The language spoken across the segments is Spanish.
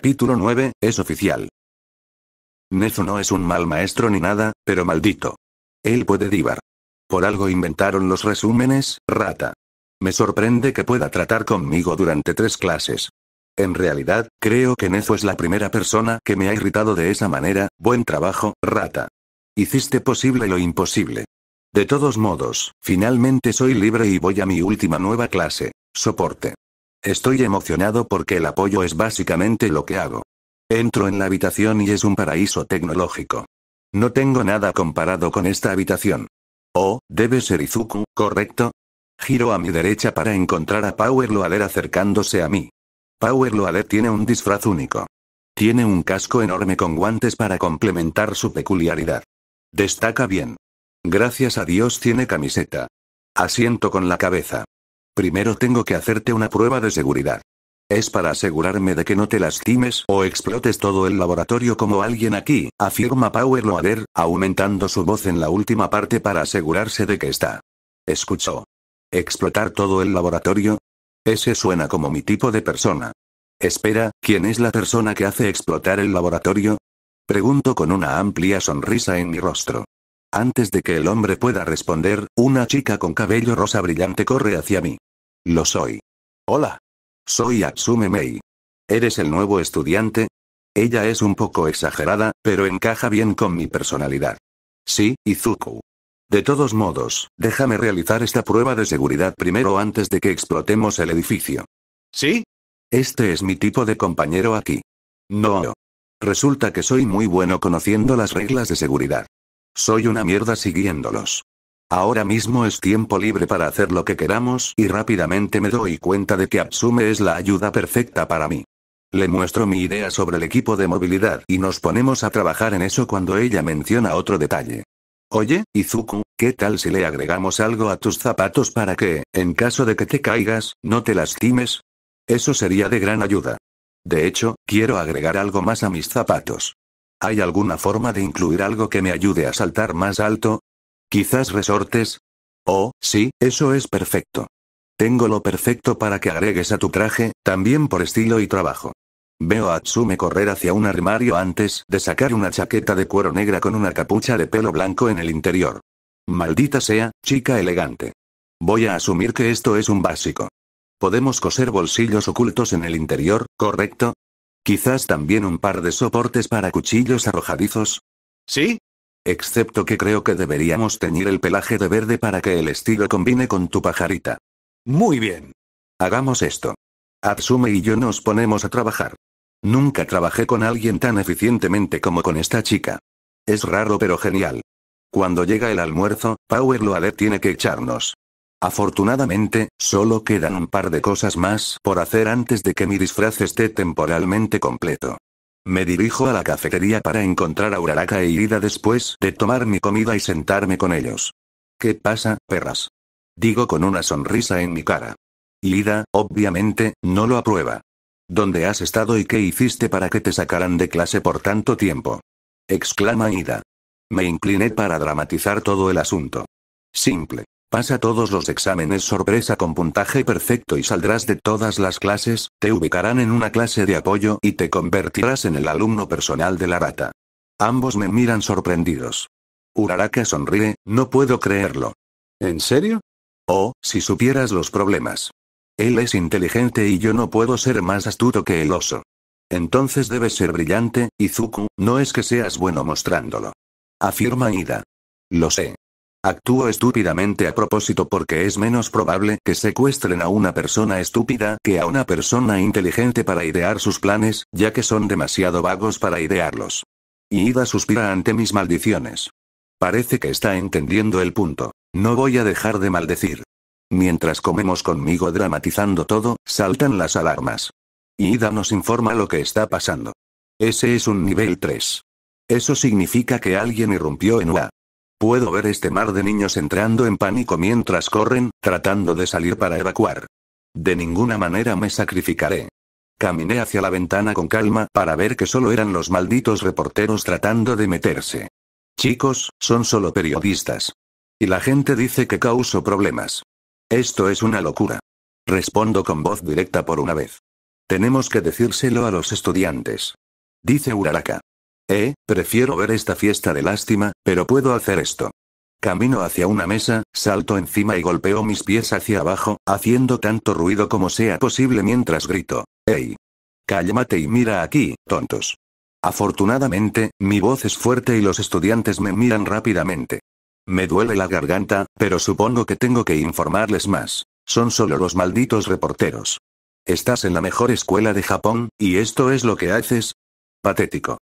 Capítulo 9, es oficial. Nezu no es un mal maestro ni nada, pero maldito. Él puede divar. Por algo inventaron los resúmenes, rata. Me sorprende que pueda tratar conmigo durante tres clases. En realidad, creo que Nezo es la primera persona que me ha irritado de esa manera, buen trabajo, rata. Hiciste posible lo imposible. De todos modos, finalmente soy libre y voy a mi última nueva clase, soporte. Estoy emocionado porque el apoyo es básicamente lo que hago. Entro en la habitación y es un paraíso tecnológico. No tengo nada comparado con esta habitación. Oh, debe ser Izuku, ¿correcto? Giro a mi derecha para encontrar a Power Loader acercándose a mí. Power Loader tiene un disfraz único. Tiene un casco enorme con guantes para complementar su peculiaridad. Destaca bien. Gracias a Dios tiene camiseta. Asiento con la cabeza. Primero tengo que hacerte una prueba de seguridad. Es para asegurarme de que no te lastimes o explotes todo el laboratorio como alguien aquí, afirma Power Loader, aumentando su voz en la última parte para asegurarse de que está. Escuchó. ¿Explotar todo el laboratorio? Ese suena como mi tipo de persona. Espera, ¿quién es la persona que hace explotar el laboratorio? Pregunto con una amplia sonrisa en mi rostro. Antes de que el hombre pueda responder, una chica con cabello rosa brillante corre hacia mí. Lo soy. Hola. Soy Atsume Mei. ¿Eres el nuevo estudiante? Ella es un poco exagerada, pero encaja bien con mi personalidad. Sí, Izuku. De todos modos, déjame realizar esta prueba de seguridad primero antes de que explotemos el edificio. ¿Sí? Este es mi tipo de compañero aquí. No. Resulta que soy muy bueno conociendo las reglas de seguridad. Soy una mierda siguiéndolos. Ahora mismo es tiempo libre para hacer lo que queramos y rápidamente me doy cuenta de que Absume es la ayuda perfecta para mí. Le muestro mi idea sobre el equipo de movilidad y nos ponemos a trabajar en eso cuando ella menciona otro detalle. Oye, Izuku, ¿qué tal si le agregamos algo a tus zapatos para que, en caso de que te caigas, no te lastimes? Eso sería de gran ayuda. De hecho, quiero agregar algo más a mis zapatos. ¿Hay alguna forma de incluir algo que me ayude a saltar más alto? Quizás resortes. Oh, sí, eso es perfecto. Tengo lo perfecto para que agregues a tu traje, también por estilo y trabajo. Veo a Atsume correr hacia un armario antes de sacar una chaqueta de cuero negra con una capucha de pelo blanco en el interior. Maldita sea, chica elegante. Voy a asumir que esto es un básico. Podemos coser bolsillos ocultos en el interior, ¿correcto? Quizás también un par de soportes para cuchillos arrojadizos. Sí, Excepto que creo que deberíamos teñir el pelaje de verde para que el estilo combine con tu pajarita. Muy bien. Hagamos esto. Atsume y yo nos ponemos a trabajar. Nunca trabajé con alguien tan eficientemente como con esta chica. Es raro pero genial. Cuando llega el almuerzo, Power Loader tiene que echarnos. Afortunadamente, solo quedan un par de cosas más por hacer antes de que mi disfraz esté temporalmente completo. Me dirijo a la cafetería para encontrar a Uraraka e Ida después de tomar mi comida y sentarme con ellos. ¿Qué pasa, perras? Digo con una sonrisa en mi cara. Lida, obviamente, no lo aprueba. ¿Dónde has estado y qué hiciste para que te sacaran de clase por tanto tiempo? exclama Ida. Me incliné para dramatizar todo el asunto. Simple. Pasa todos los exámenes sorpresa con puntaje perfecto y saldrás de todas las clases, te ubicarán en una clase de apoyo y te convertirás en el alumno personal de la rata. Ambos me miran sorprendidos. Uraraka sonríe, no puedo creerlo. ¿En serio? Oh, si supieras los problemas. Él es inteligente y yo no puedo ser más astuto que el oso. Entonces debes ser brillante, Izuku, no es que seas bueno mostrándolo. Afirma Ida. Lo sé. Actúo estúpidamente a propósito porque es menos probable que secuestren a una persona estúpida que a una persona inteligente para idear sus planes, ya que son demasiado vagos para idearlos. Y Ida suspira ante mis maldiciones. Parece que está entendiendo el punto. No voy a dejar de maldecir. Mientras comemos conmigo dramatizando todo, saltan las alarmas. Y Ida nos informa lo que está pasando. Ese es un nivel 3. Eso significa que alguien irrumpió en UA. Puedo ver este mar de niños entrando en pánico mientras corren, tratando de salir para evacuar. De ninguna manera me sacrificaré. Caminé hacia la ventana con calma para ver que solo eran los malditos reporteros tratando de meterse. Chicos, son solo periodistas. Y la gente dice que causo problemas. Esto es una locura. Respondo con voz directa por una vez. Tenemos que decírselo a los estudiantes. Dice Uraraka. Eh, prefiero ver esta fiesta de lástima, pero puedo hacer esto. Camino hacia una mesa, salto encima y golpeo mis pies hacia abajo, haciendo tanto ruido como sea posible mientras grito. ¡Ey! Cálmate y mira aquí, tontos. Afortunadamente, mi voz es fuerte y los estudiantes me miran rápidamente. Me duele la garganta, pero supongo que tengo que informarles más. Son solo los malditos reporteros. Estás en la mejor escuela de Japón, y esto es lo que haces. Patético.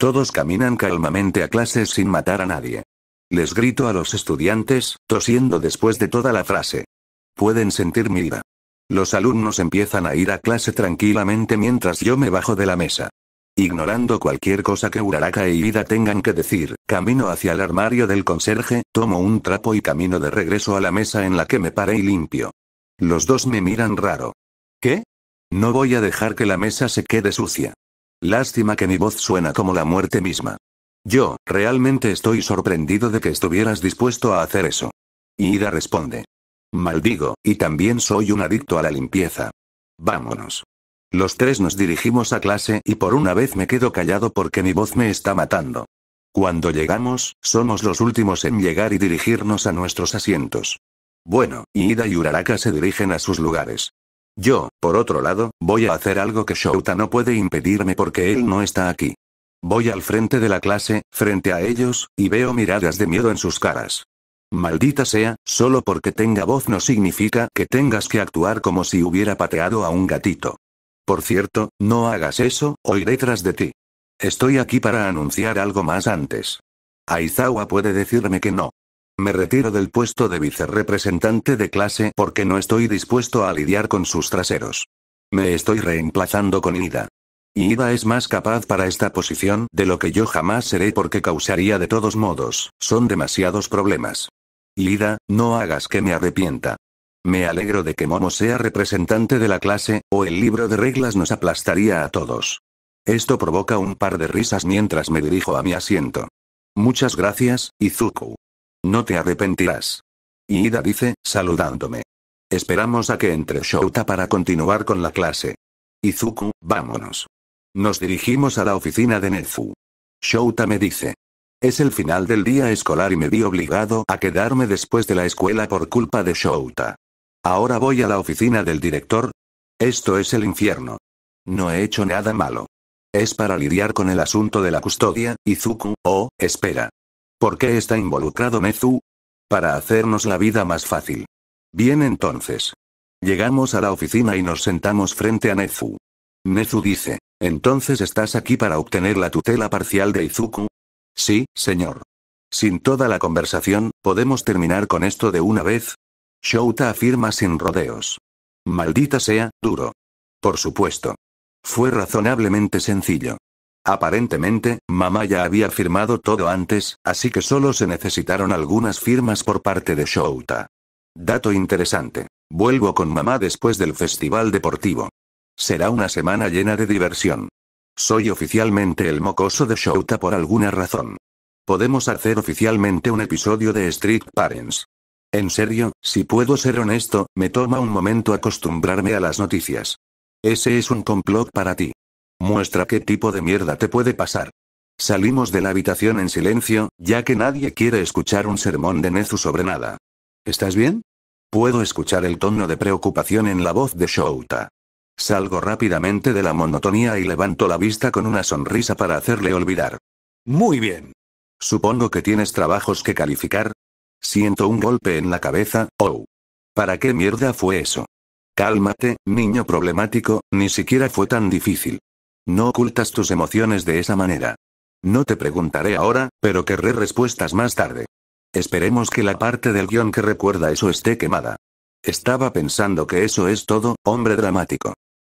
Todos caminan calmamente a clases sin matar a nadie. Les grito a los estudiantes, tosiendo después de toda la frase. Pueden sentir mi ira. Los alumnos empiezan a ir a clase tranquilamente mientras yo me bajo de la mesa. Ignorando cualquier cosa que Uraraka e Ida tengan que decir, camino hacia el armario del conserje, tomo un trapo y camino de regreso a la mesa en la que me paré y limpio. Los dos me miran raro. ¿Qué? No voy a dejar que la mesa se quede sucia. Lástima que mi voz suena como la muerte misma. Yo, realmente estoy sorprendido de que estuvieras dispuesto a hacer eso. Ida responde. Maldigo, y también soy un adicto a la limpieza. Vámonos. Los tres nos dirigimos a clase y por una vez me quedo callado porque mi voz me está matando. Cuando llegamos, somos los últimos en llegar y dirigirnos a nuestros asientos. Bueno, Ida y Uraraka se dirigen a sus lugares. Yo, por otro lado, voy a hacer algo que Shouta no puede impedirme porque él no está aquí. Voy al frente de la clase, frente a ellos, y veo miradas de miedo en sus caras. Maldita sea, solo porque tenga voz no significa que tengas que actuar como si hubiera pateado a un gatito. Por cierto, no hagas eso, o iré tras de ti. Estoy aquí para anunciar algo más antes. Aizawa puede decirme que no. Me retiro del puesto de vice-representante de clase porque no estoy dispuesto a lidiar con sus traseros. Me estoy reemplazando con Ida. Ida es más capaz para esta posición de lo que yo jamás seré porque causaría de todos modos, son demasiados problemas. Ida, no hagas que me arrepienta. Me alegro de que Momo sea representante de la clase, o el libro de reglas nos aplastaría a todos. Esto provoca un par de risas mientras me dirijo a mi asiento. Muchas gracias, Izuku. No te arrepentirás. Y Ida dice, saludándome. Esperamos a que entre Shouta para continuar con la clase. Izuku, vámonos. Nos dirigimos a la oficina de Nezu. Shouta me dice. Es el final del día escolar y me vi obligado a quedarme después de la escuela por culpa de Shouta. Ahora voy a la oficina del director. Esto es el infierno. No he hecho nada malo. Es para lidiar con el asunto de la custodia, Izuku, oh, espera. ¿Por qué está involucrado Nezu? Para hacernos la vida más fácil. Bien entonces. Llegamos a la oficina y nos sentamos frente a Nezu. Nezu dice, entonces estás aquí para obtener la tutela parcial de Izuku. Sí, señor. Sin toda la conversación, ¿podemos terminar con esto de una vez? Shouta afirma sin rodeos. Maldita sea, duro. Por supuesto. Fue razonablemente sencillo. Aparentemente, mamá ya había firmado todo antes, así que solo se necesitaron algunas firmas por parte de Shouta. Dato interesante. Vuelvo con mamá después del festival deportivo. Será una semana llena de diversión. Soy oficialmente el mocoso de Shouta por alguna razón. Podemos hacer oficialmente un episodio de Street Parents. En serio, si puedo ser honesto, me toma un momento acostumbrarme a las noticias. Ese es un complot para ti. Muestra qué tipo de mierda te puede pasar. Salimos de la habitación en silencio, ya que nadie quiere escuchar un sermón de Nezu sobre nada. ¿Estás bien? Puedo escuchar el tono de preocupación en la voz de Shouta. Salgo rápidamente de la monotonía y levanto la vista con una sonrisa para hacerle olvidar. Muy bien. Supongo que tienes trabajos que calificar. Siento un golpe en la cabeza, oh. ¿Para qué mierda fue eso? Cálmate, niño problemático, ni siquiera fue tan difícil. No ocultas tus emociones de esa manera. No te preguntaré ahora, pero querré respuestas más tarde. Esperemos que la parte del guión que recuerda eso esté quemada. Estaba pensando que eso es todo, hombre dramático.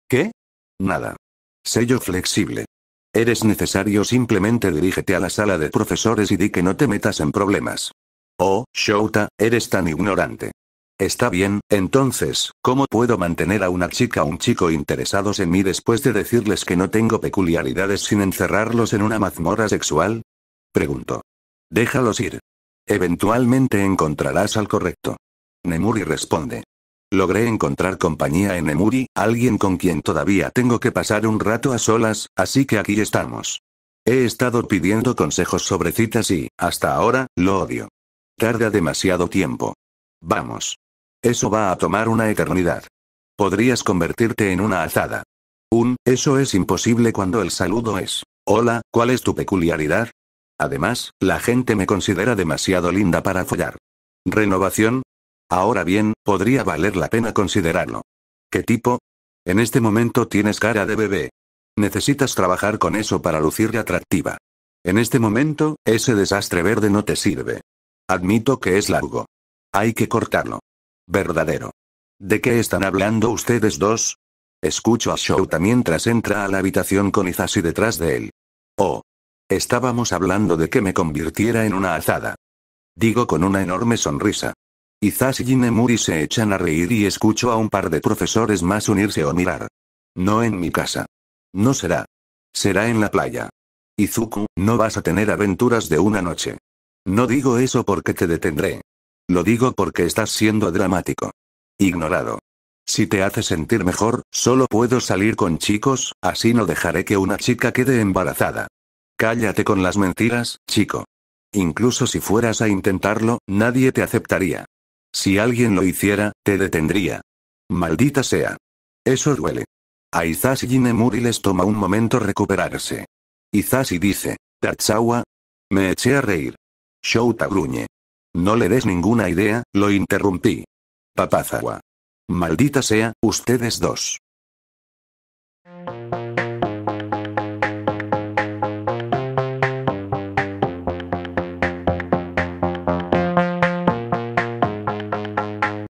¿Qué? Nada. Sello flexible. Eres necesario simplemente dirígete a la sala de profesores y di que no te metas en problemas. Oh, Shouta, eres tan ignorante. Está bien, entonces, ¿cómo puedo mantener a una chica o un chico interesados en mí después de decirles que no tengo peculiaridades sin encerrarlos en una mazmorra sexual? Preguntó. Déjalos ir. Eventualmente encontrarás al correcto. Nemuri responde. Logré encontrar compañía en Nemuri, alguien con quien todavía tengo que pasar un rato a solas, así que aquí estamos. He estado pidiendo consejos sobre citas y, hasta ahora, lo odio. Tarda demasiado tiempo. Vamos. Eso va a tomar una eternidad. Podrías convertirte en una azada. Un, eso es imposible cuando el saludo es. Hola, ¿cuál es tu peculiaridad? Además, la gente me considera demasiado linda para follar. ¿Renovación? Ahora bien, podría valer la pena considerarlo. ¿Qué tipo? En este momento tienes cara de bebé. Necesitas trabajar con eso para lucir atractiva. En este momento, ese desastre verde no te sirve. Admito que es largo. Hay que cortarlo. Verdadero. ¿De qué están hablando ustedes dos? Escucho a Shouta mientras entra a la habitación con Izashi detrás de él. Oh. Estábamos hablando de que me convirtiera en una azada. Digo con una enorme sonrisa. Izashi y Nemuri se echan a reír y escucho a un par de profesores más unirse o mirar. No en mi casa. No será. Será en la playa. Izuku, no vas a tener aventuras de una noche. No digo eso porque te detendré. Lo digo porque estás siendo dramático. Ignorado. Si te hace sentir mejor, solo puedo salir con chicos, así no dejaré que una chica quede embarazada. Cállate con las mentiras, chico. Incluso si fueras a intentarlo, nadie te aceptaría. Si alguien lo hiciera, te detendría. Maldita sea. Eso duele. A Izashi Jinemuri les toma un momento recuperarse. Izashi dice, Tachawa. Me eché a reír. Shouta gruñe. No le des ninguna idea, lo interrumpí. Papazagua. Maldita sea, ustedes dos.